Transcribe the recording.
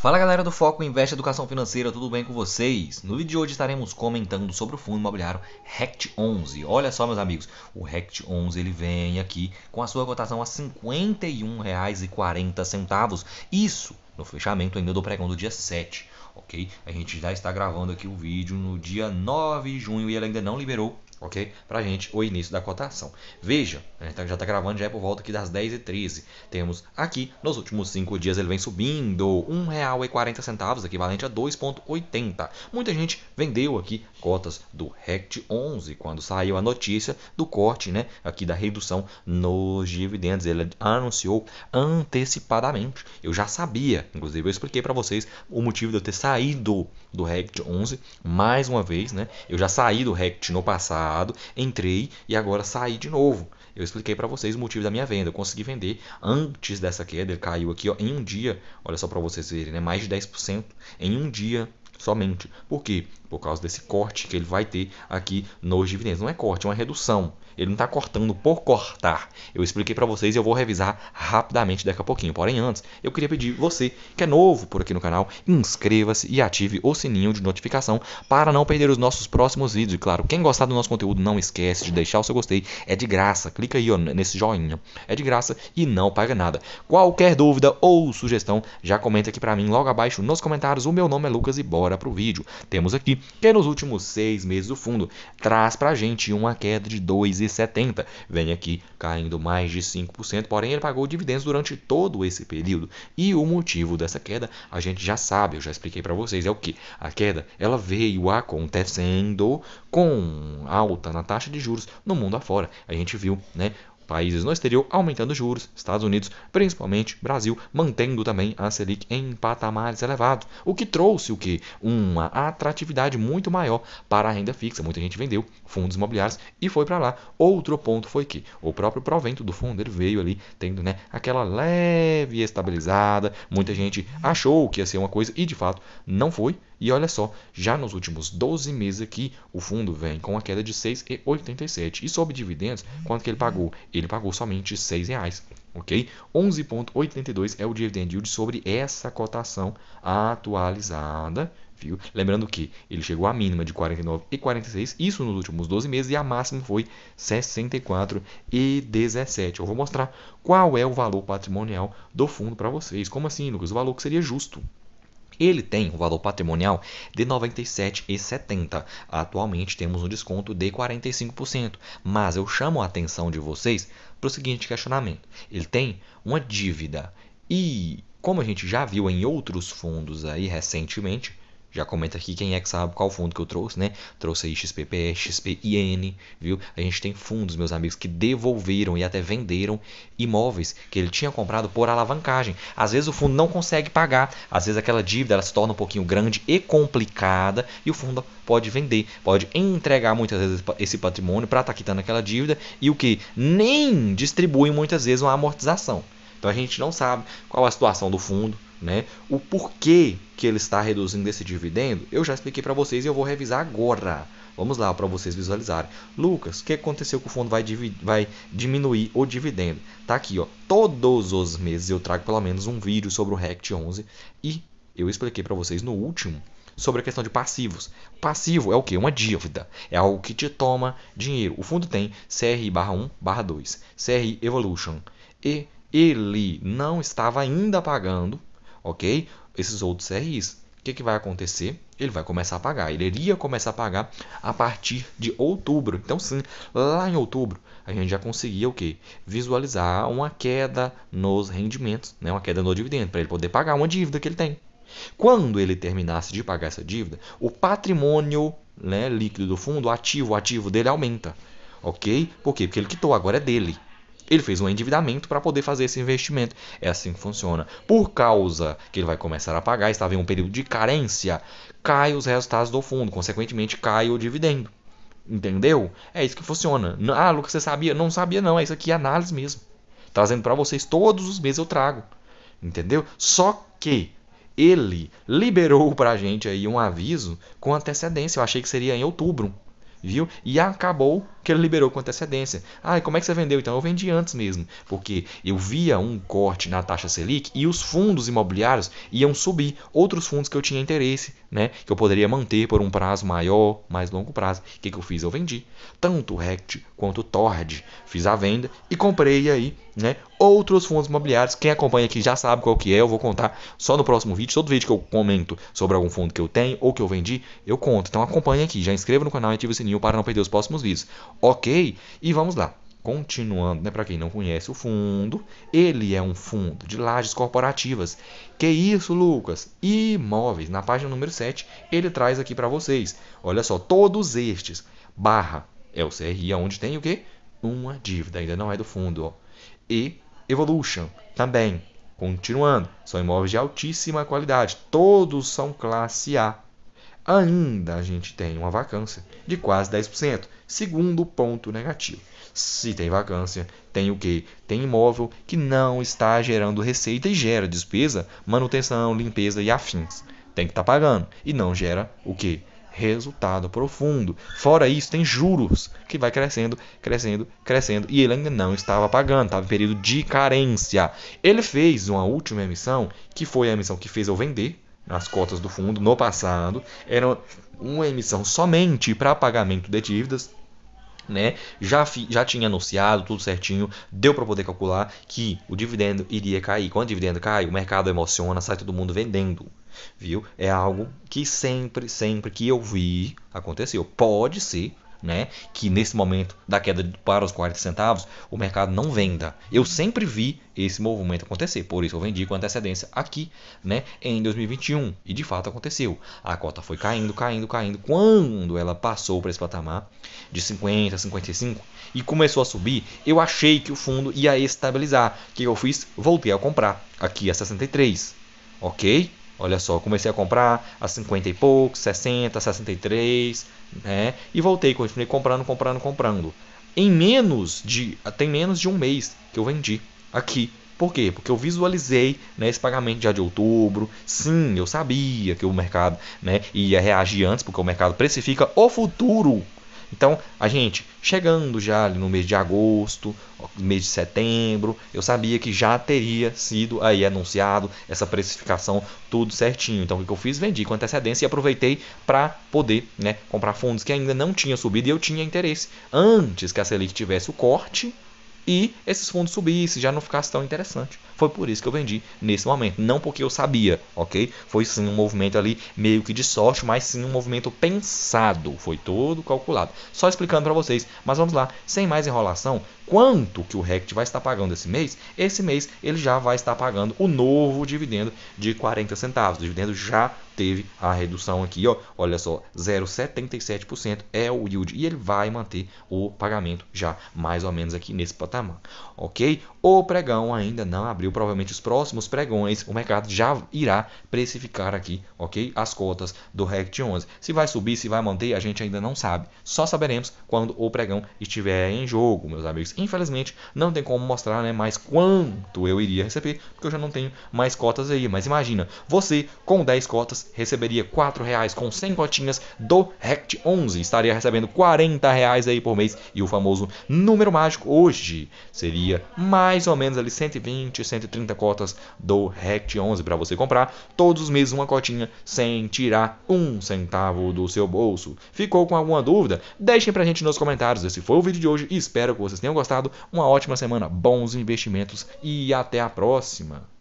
Fala galera do Foco Investe Educação Financeira, tudo bem com vocês? No vídeo de hoje estaremos comentando sobre o fundo imobiliário RECT 11. Olha só meus amigos, o RECT 11 ele vem aqui com a sua cotação a R$ 51,40. Isso no fechamento ainda do pregão do dia 7, ok? A gente já está gravando aqui o vídeo no dia 9 de junho e ele ainda não liberou ok? Para a gente o início da cotação. Veja, né? já está gravando, já é por volta aqui das 10h13. Temos aqui, nos últimos 5 dias ele vem subindo R$ 1,40, equivalente a 2,80. Muita gente vendeu aqui cotas do RECT 11, quando saiu a notícia do corte, né? Aqui da redução nos dividendos. Ele anunciou antecipadamente. Eu já sabia, inclusive eu expliquei para vocês o motivo de eu ter saído do Rect 11, mais uma vez, né? Eu já saí do Rect no passado, entrei e agora saí de novo. Eu expliquei para vocês o motivo da minha venda. Eu consegui vender antes dessa queda, ele caiu aqui ó, em um dia. Olha só para vocês verem, né? Mais de 10% em um dia somente. Por quê? Por causa desse corte que ele vai ter aqui nos dividendos. Não é corte, é uma redução. Ele não está cortando por cortar. Eu expliquei para vocês e eu vou revisar rapidamente daqui a pouquinho. Porém, antes, eu queria pedir você que é novo por aqui no canal, inscreva-se e ative o sininho de notificação para não perder os nossos próximos vídeos. E claro, quem gostar do nosso conteúdo, não esquece de deixar o seu gostei. É de graça. Clica aí ó, nesse joinha. É de graça e não paga nada. Qualquer dúvida ou sugestão, já comenta aqui para mim logo abaixo nos comentários. O meu nome é Lucas e bora pro vídeo. Temos aqui que nos últimos seis meses o fundo traz pra gente uma queda de 2 170, vem aqui caindo mais de 5%, porém ele pagou dividendos durante todo esse período. E o motivo dessa queda, a gente já sabe, eu já expliquei para vocês, é o que? A queda, ela veio acontecendo com alta na taxa de juros no mundo afora. A gente viu, né, países no exterior aumentando juros, Estados Unidos, principalmente Brasil, mantendo também a Selic em patamares elevados, o que trouxe o que uma atratividade muito maior para a renda fixa. Muita gente vendeu fundos imobiliários e foi para lá. Outro ponto foi que o próprio provento do fundo ele veio ali tendo, né, aquela leve estabilizada. Muita gente achou que ia ser uma coisa e de fato não foi. E olha só, já nos últimos 12 meses aqui, o fundo vem com uma queda de 6,87. E sobre dividendos, quanto que ele pagou? Ele pagou somente R$ 6,00, ok? 11,82 é o dividend yield sobre essa cotação atualizada, viu? Lembrando que ele chegou à mínima de 49,46, isso nos últimos 12 meses, e a máxima foi 64,17. Eu vou mostrar qual é o valor patrimonial do fundo para vocês. Como assim, Lucas? O valor que seria justo, ele tem um valor patrimonial de R$ 97,70. Atualmente temos um desconto de 45%, mas eu chamo a atenção de vocês para o seguinte questionamento: ele tem uma dívida e, como a gente já viu em outros fundos aí recentemente, já comenta aqui quem é que sabe qual fundo que eu trouxe, né? Trouxe aí XPPE, XPIN, viu? A gente tem fundos, meus amigos, que devolveram e até venderam imóveis que ele tinha comprado por alavancagem. Às vezes o fundo não consegue pagar, às vezes aquela dívida ela se torna um pouquinho grande e complicada e o fundo pode vender, pode entregar muitas vezes esse patrimônio para estar tá quitando aquela dívida e o que nem distribui muitas vezes uma amortização. Então a gente não sabe qual a situação do fundo, né? O porquê que ele está reduzindo esse dividendo, eu já expliquei para vocês e eu vou revisar agora. Vamos lá para vocês visualizarem. Lucas, o que aconteceu que o fundo vai, vai diminuir o dividendo? Tá aqui, ó. Todos os meses eu trago pelo menos um vídeo sobre o RECT 11 e eu expliquei para vocês no último sobre a questão de passivos. Passivo é o que? Uma dívida. É algo que te toma dinheiro. O fundo tem cr barra 1 barra 2, CR Evolution. E ele não estava ainda pagando ok? Esses outros CRIS, O que, que vai acontecer? Ele vai começar a pagar. Ele iria começar a pagar a partir de outubro. Então, sim, lá em outubro, a gente já conseguia o quê? Visualizar uma queda nos rendimentos, né? uma queda no dividendo, para ele poder pagar uma dívida que ele tem. Quando ele terminasse de pagar essa dívida, o patrimônio né, líquido do fundo, o ativo, o ativo dele aumenta. Ok? Por quê? Porque ele quitou, agora é dele. Ele fez um endividamento para poder fazer esse investimento. É assim que funciona. Por causa que ele vai começar a pagar, estava em um período de carência, cai os resultados do fundo, consequentemente cai o dividendo. Entendeu? É isso que funciona. Ah, Lucas, você sabia? Não sabia não, é isso aqui, análise mesmo. Trazendo para vocês todos os meses eu trago. Entendeu? Só que ele liberou para a gente aí um aviso com antecedência. Eu achei que seria em outubro viu? E acabou que ele liberou com antecedência. Ah, e como é que você vendeu então? Eu vendi antes mesmo, porque eu via um corte na taxa Selic e os fundos imobiliários iam subir, outros fundos que eu tinha interesse, né, que eu poderia manter por um prazo maior, mais longo prazo. O que, que eu fiz? Eu vendi tanto o Rect quanto o Tord, fiz a venda e comprei aí, né, outros fundos imobiliários. Quem acompanha aqui já sabe qual que é, eu vou contar só no próximo vídeo. Todo vídeo que eu comento sobre algum fundo que eu tenho ou que eu vendi, eu conto. Então acompanha aqui, já inscreva no canal e ativa o sininho para não perder os próximos vídeos. Ok? E vamos lá. Continuando, né, para quem não conhece o fundo, ele é um fundo de lajes corporativas. Que isso, Lucas? Imóveis, na página número 7, ele traz aqui para vocês. Olha só, todos estes, barra, é o CRI, onde tem o quê? Uma dívida, ainda não é do fundo. Ó. E Evolution, também. Continuando, são imóveis de altíssima qualidade, todos são classe A ainda a gente tem uma vacância de quase 10%. Segundo ponto negativo. Se tem vacância, tem o que? Tem imóvel que não está gerando receita e gera despesa, manutenção, limpeza e afins. Tem que estar tá pagando e não gera o que? Resultado profundo. Fora isso, tem juros que vai crescendo, crescendo, crescendo e ele ainda não estava pagando, estava em período de carência. Ele fez uma última emissão, que foi a emissão que fez eu vender as cotas do fundo no passado eram uma emissão somente para pagamento de dívidas. Né? Já, fi, já tinha anunciado tudo certinho, deu para poder calcular que o dividendo iria cair. Quando o dividendo cai, o mercado emociona, sai todo mundo vendendo viu? É algo que sempre, sempre que eu vi aconteceu. Pode ser né? Que nesse momento da queda para os 40 centavos, o mercado não venda. Eu sempre vi esse movimento acontecer, por isso eu vendi com antecedência aqui, né, em 2021, e de fato aconteceu. A cota foi caindo, caindo, caindo quando ela passou para esse patamar de 50, 55 e começou a subir, eu achei que o fundo ia estabilizar. O que eu fiz? Voltei a comprar aqui a 63. OK? Olha só, comecei a comprar a 50 e poucos, 60, 63, né? E voltei, continuei comprando, comprando, comprando. Em menos de. Tem menos de um mês que eu vendi aqui. Por quê? Porque eu visualizei né, esse pagamento já de outubro. Sim, eu sabia que o mercado né, ia reagir antes, porque o mercado precifica o futuro então, a gente, chegando já no mês de agosto, mês de setembro, eu sabia que já teria sido aí anunciado essa precificação tudo certinho. Então, o que eu fiz? Vendi com antecedência e aproveitei para poder né, comprar fundos que ainda não tinham subido e eu tinha interesse. Antes que a Selic tivesse o corte, e esses fundos subissem, já não ficasse tão interessante. Foi por isso que eu vendi nesse momento, não porque eu sabia, ok? Foi sim um movimento ali meio que de sorte, mas sim um movimento pensado, foi todo calculado. Só explicando para vocês, mas vamos lá, sem mais enrolação, quanto que o RECT vai estar pagando esse mês? Esse mês ele já vai estar pagando o novo dividendo de 40 centavos, o dividendo já teve a redução aqui, ó, olha só, 0,77% é o yield e ele vai manter o pagamento já mais ou menos aqui nesse patamar, ok? O pregão ainda não abriu, provavelmente os próximos pregões, o mercado já irá precificar aqui, ok? As cotas do RECT 11. Se vai subir, se vai manter, a gente ainda não sabe. Só saberemos quando o pregão estiver em jogo, meus amigos. Infelizmente, não tem como mostrar né, mais quanto eu iria receber, porque eu já não tenho mais cotas aí. Mas imagina, você com 10 cotas receberia R$ reais com 100 cotinhas do RECT 11. Estaria recebendo R$ reais aí por mês e o famoso número mágico hoje seria mais mais ou menos ali 120, 130 cotas do RECT 11 para você comprar. Todos os meses uma cotinha sem tirar um centavo do seu bolso. Ficou com alguma dúvida? Deixem a gente nos comentários. Esse foi o vídeo de hoje e espero que vocês tenham gostado. Uma ótima semana, bons investimentos e até a próxima.